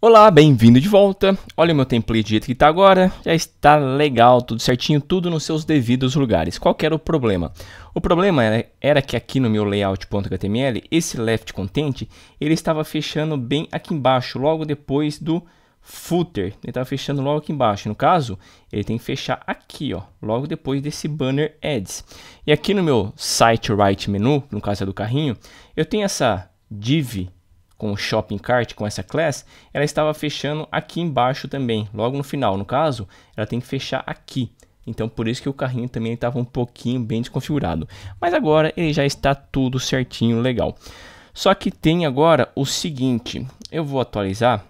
Olá, bem-vindo de volta. Olha o meu template que está agora. Já está legal, tudo certinho, tudo nos seus devidos lugares. Qual era o problema? O problema era, era que aqui no meu layout.html, esse left content, ele estava fechando bem aqui embaixo, logo depois do footer. Ele estava fechando logo aqui embaixo. No caso, ele tem que fechar aqui, ó, logo depois desse banner ads. E aqui no meu site right menu, no caso é do carrinho, eu tenho essa div com o shopping cart, com essa class, ela estava fechando aqui embaixo também, logo no final. No caso, ela tem que fechar aqui. Então, por isso que o carrinho também estava um pouquinho bem desconfigurado. Mas agora ele já está tudo certinho, legal. Só que tem agora o seguinte, eu vou atualizar,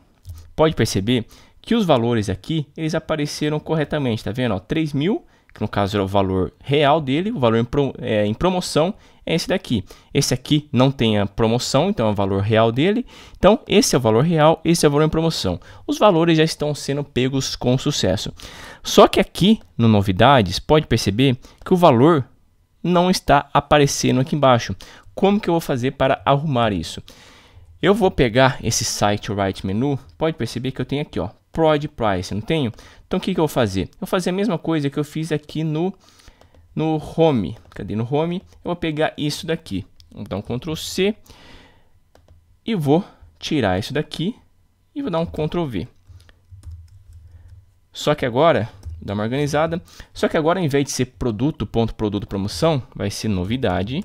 pode perceber que os valores aqui, eles apareceram corretamente, tá vendo? 3.000 que no caso era o valor real dele, o valor em, pro, é, em promoção é esse daqui. Esse aqui não tem a promoção, então é o valor real dele. Então, esse é o valor real, esse é o valor em promoção. Os valores já estão sendo pegos com sucesso. Só que aqui no novidades, pode perceber que o valor não está aparecendo aqui embaixo. Como que eu vou fazer para arrumar isso? Eu vou pegar esse site right menu, pode perceber que eu tenho aqui, ó, prod price, não tenho? Então o que, que eu vou fazer? Eu vou fazer a mesma coisa que eu fiz aqui no, no home. Cadê no home? Eu vou pegar isso daqui. Vou dar um Ctrl C e vou tirar isso daqui e vou dar um Ctrl V. Só que agora, dá uma organizada, só que agora ao invés de ser produto, ponto, produto, promoção, vai ser novidade,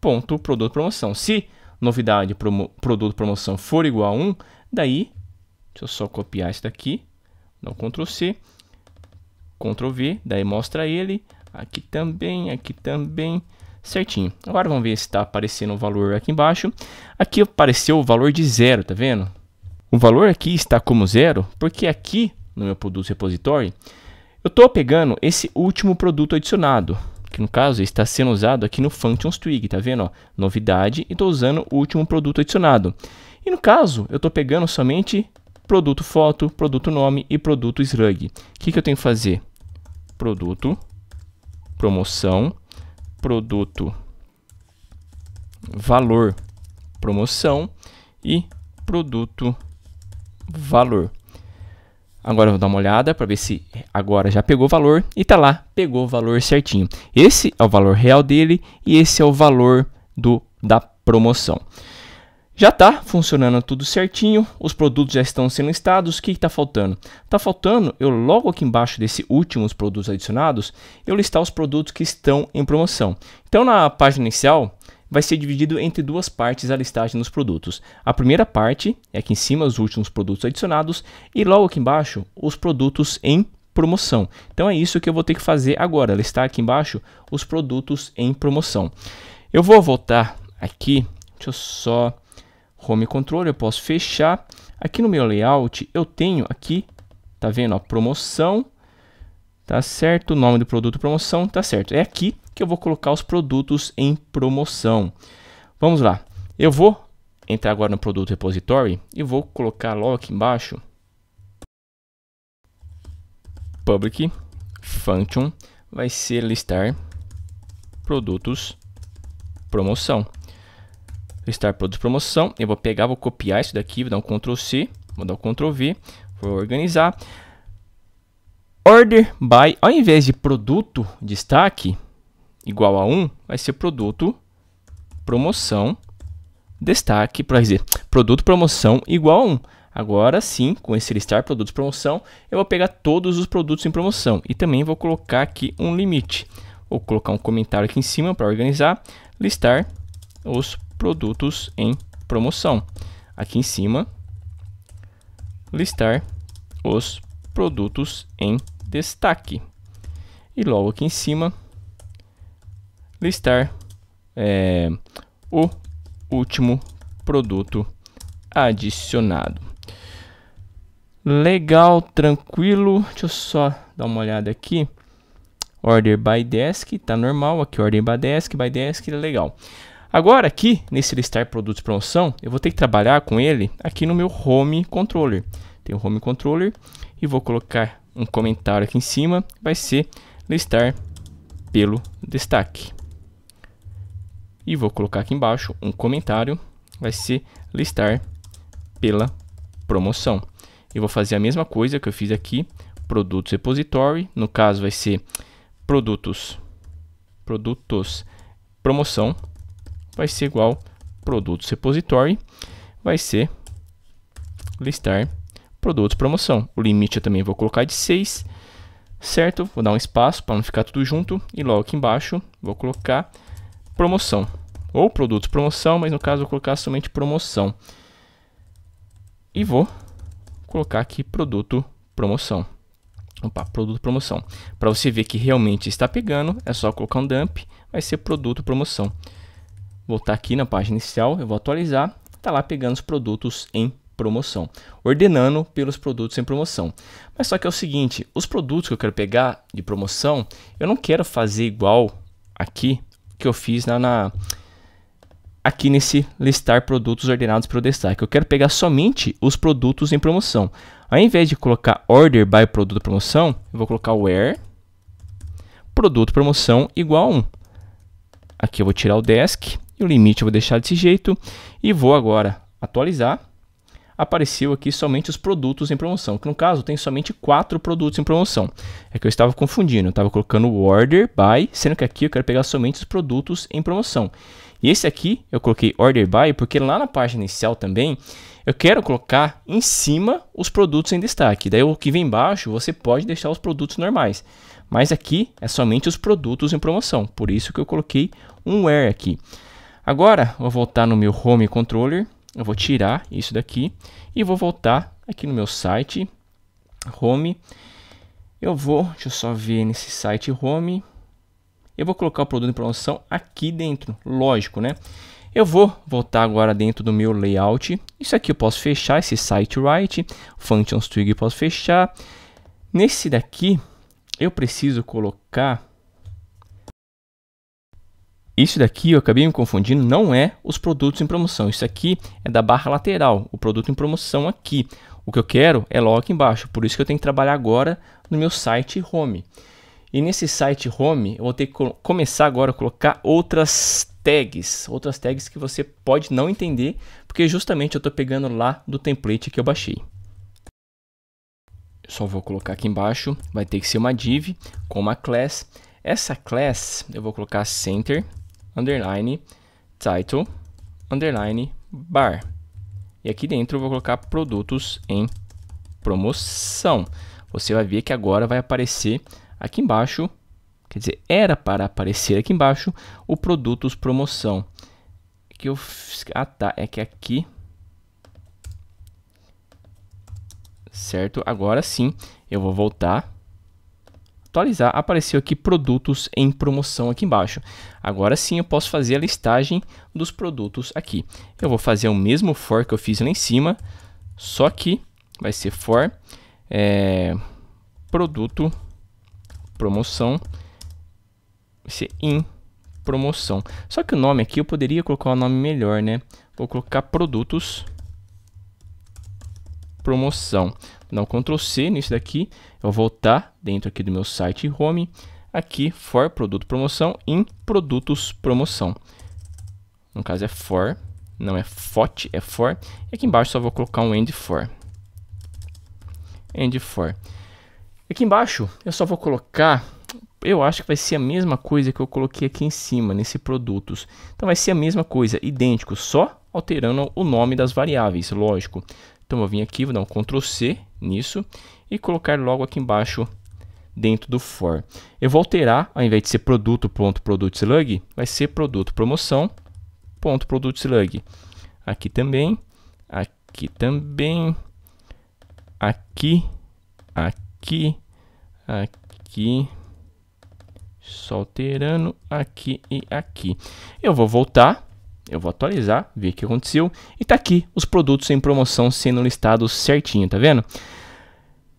ponto, produto, promoção. Se novidade, promo, produto, promoção for igual a 1, Daí, deixa eu só copiar isso daqui, dá um Ctrl C, Ctrl V, daí mostra ele, aqui também, aqui também, certinho. Agora vamos ver se está aparecendo o valor aqui embaixo. Aqui apareceu o valor de zero, tá vendo? O valor aqui está como zero, porque aqui no meu produto Repository, eu estou pegando esse último produto adicionado, que no caso está sendo usado aqui no Functions Twig, tá vendo? Ó, novidade e estou usando o último produto adicionado. E no caso, eu estou pegando somente produto foto, produto nome e produto slug. O que, que eu tenho que fazer? Produto, promoção, produto, valor, promoção e produto, valor. Agora eu vou dar uma olhada para ver se agora já pegou o valor. E tá lá, pegou o valor certinho. Esse é o valor real dele e esse é o valor do da promoção. Já está funcionando tudo certinho, os produtos já estão sendo listados. O que está faltando? Está faltando eu, logo aqui embaixo desse últimos produtos adicionados, eu listar os produtos que estão em promoção. Então, na página inicial, vai ser dividido entre duas partes a listagem dos produtos. A primeira parte é aqui em cima os últimos produtos adicionados e logo aqui embaixo os produtos em promoção. Então é isso que eu vou ter que fazer agora, listar aqui embaixo os produtos em promoção. Eu vou voltar aqui, deixa eu só home control, eu posso fechar. Aqui no meu layout eu tenho aqui, tá vendo, A promoção, Tá certo? O nome do produto promoção, tá certo. É aqui que eu vou colocar os produtos em promoção. Vamos lá. Eu vou entrar agora no produto repository e vou colocar logo aqui embaixo public function vai ser listar produtos promoção. Listar produtos promoção, eu vou pegar, vou copiar isso daqui, vou dar um Ctrl C, vou dar um Ctrl V, vou organizar. Order by, ao invés de produto destaque igual a 1, vai ser produto promoção destaque, para dizer, produto promoção igual a 1. Agora sim, com esse listar produtos promoção, eu vou pegar todos os produtos em promoção e também vou colocar aqui um limite. Vou colocar um comentário aqui em cima para organizar, listar os produtos em promoção. Aqui em cima, listar os produtos em promoção destaque. E logo aqui em cima, listar é, o último produto adicionado. Legal, tranquilo. Deixa eu só dar uma olhada aqui. Order by desk, tá normal. Aqui, order by desk, by desk, legal. Agora aqui, nesse listar produtos promoção, eu vou ter que trabalhar com ele aqui no meu Home Controller. Tem o Home Controller e vou colocar um comentário aqui em cima, vai ser listar pelo destaque. E vou colocar aqui embaixo um comentário, vai ser listar pela promoção. Eu vou fazer a mesma coisa que eu fiz aqui, produtos repository, no caso vai ser produtos, produtos promoção, vai ser igual produtos repository, vai ser listar produtos promoção. O limite eu também vou colocar de 6, certo? Vou dar um espaço para não ficar tudo junto e logo aqui embaixo vou colocar promoção ou produtos promoção, mas no caso vou colocar somente promoção. E vou colocar aqui produto promoção. Opa, produto promoção. Para você ver que realmente está pegando, é só colocar um dump, vai ser produto promoção. Voltar aqui na página inicial, eu vou atualizar, está lá pegando os produtos em promoção, ordenando pelos produtos em promoção. Mas só que é o seguinte, os produtos que eu quero pegar de promoção, eu não quero fazer igual aqui que eu fiz na, na aqui nesse listar produtos ordenados pelo destaque. Eu quero pegar somente os produtos em promoção. Ao invés de colocar order by produto promoção, eu vou colocar where produto promoção igual a 1. Aqui eu vou tirar o desk e o limite eu vou deixar desse jeito e vou agora atualizar apareceu aqui somente os produtos em promoção, que no caso tem somente quatro produtos em promoção. É que eu estava confundindo, eu estava colocando order by, sendo que aqui eu quero pegar somente os produtos em promoção. E esse aqui eu coloquei order by porque lá na página inicial também eu quero colocar em cima os produtos em destaque. Daí o que vem embaixo você pode deixar os produtos normais. Mas aqui é somente os produtos em promoção, por isso que eu coloquei um where aqui. Agora vou voltar no meu home controller eu vou tirar isso daqui e vou voltar aqui no meu site home. Eu vou, deixa eu só ver nesse site home. Eu vou colocar o produto em promoção aqui dentro, lógico, né? Eu vou voltar agora dentro do meu layout. Isso aqui eu posso fechar, esse site right, functions twig eu posso fechar. Nesse daqui eu preciso colocar isso daqui eu acabei me confundindo, não é os produtos em promoção. Isso aqui é da barra lateral, o produto em promoção aqui. O que eu quero é logo aqui embaixo, por isso que eu tenho que trabalhar agora no meu site home. E nesse site home, eu vou ter que começar agora a colocar outras tags, outras tags que você pode não entender, porque justamente eu estou pegando lá do template que eu baixei. Só vou colocar aqui embaixo, vai ter que ser uma div com uma class. Essa class eu vou colocar center underline title underline bar. E aqui dentro eu vou colocar produtos em promoção. Você vai ver que agora vai aparecer aqui embaixo, quer dizer, era para aparecer aqui embaixo o produtos promoção. Que eu ah, tá, é que aqui certo? Agora sim, eu vou voltar atualizar, apareceu aqui produtos em promoção aqui embaixo. Agora sim eu posso fazer a listagem dos produtos aqui. Eu vou fazer o mesmo for que eu fiz lá em cima, só que vai ser for é, produto promoção, vai ser em promoção. Só que o nome aqui eu poderia colocar um nome melhor, né? Vou colocar produtos promoção dar um Ctrl C nisso daqui, eu vou voltar dentro aqui do meu site Home, aqui for produto promoção em produtos promoção. No caso é for, não é fot, é for. E aqui embaixo só vou colocar um end for. End for. Aqui embaixo eu só vou colocar, eu acho que vai ser a mesma coisa que eu coloquei aqui em cima, nesse produtos. Então vai ser a mesma coisa, idêntico, só alterando o nome das variáveis, lógico. Então eu vim aqui, vou dar um Ctrl C nisso e colocar logo aqui embaixo dentro do for. Eu vou alterar, ao invés de ser produto ponto slug, vai ser produto promoção ponto slug. Aqui também, aqui também, aqui, aqui, aqui, só alterando aqui e aqui. Eu vou voltar eu vou atualizar, ver o que aconteceu. E tá aqui os produtos em promoção sendo listados certinho, tá vendo?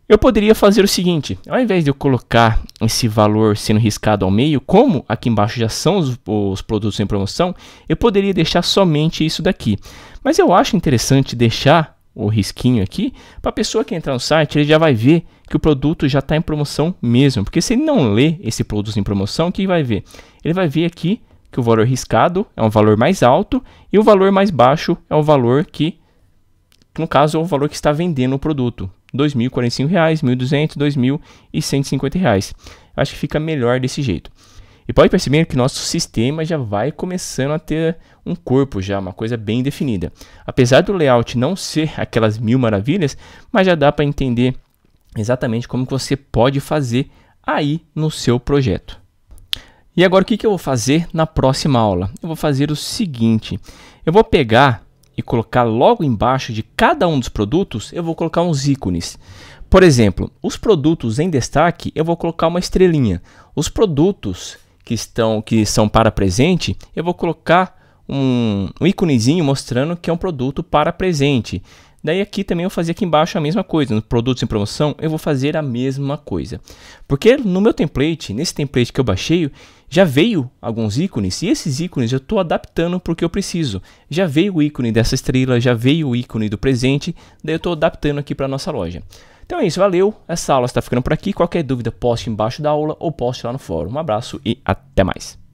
Eu poderia fazer o seguinte, ao invés de eu colocar esse valor sendo riscado ao meio, como aqui embaixo já são os, os produtos em promoção, eu poderia deixar somente isso daqui. Mas eu acho interessante deixar o risquinho aqui, para a pessoa que entrar no site, ele já vai ver que o produto já está em promoção mesmo. Porque se ele não ler esse produto em promoção, o que vai ver? Ele vai ver aqui que o valor riscado é um valor mais alto e o valor mais baixo é o valor que, no caso, é o valor que está vendendo o produto. R$ 2.045, R$ 1.200, R$ 1.150. Reais. Acho que fica melhor desse jeito. E pode perceber que nosso sistema já vai começando a ter um corpo já, uma coisa bem definida. Apesar do layout não ser aquelas mil maravilhas, mas já dá para entender exatamente como você pode fazer aí no seu projeto. E agora o que, que eu vou fazer na próxima aula? Eu vou fazer o seguinte, eu vou pegar e colocar logo embaixo de cada um dos produtos, eu vou colocar uns ícones. Por exemplo, os produtos em destaque, eu vou colocar uma estrelinha. Os produtos que, estão, que são para presente, eu vou colocar um, um íconezinho mostrando que é um produto para presente. Daí aqui também eu vou fazer aqui embaixo a mesma coisa. Nos produtos em promoção, eu vou fazer a mesma coisa. Porque no meu template, nesse template que eu baixei, já veio alguns ícones e esses ícones eu estou adaptando porque eu preciso. Já veio o ícone dessa estrela, já veio o ícone do presente, daí eu estou adaptando aqui para a nossa loja. Então é isso, valeu. Essa aula está ficando por aqui. Qualquer dúvida, poste embaixo da aula ou poste lá no fórum. Um abraço e até mais.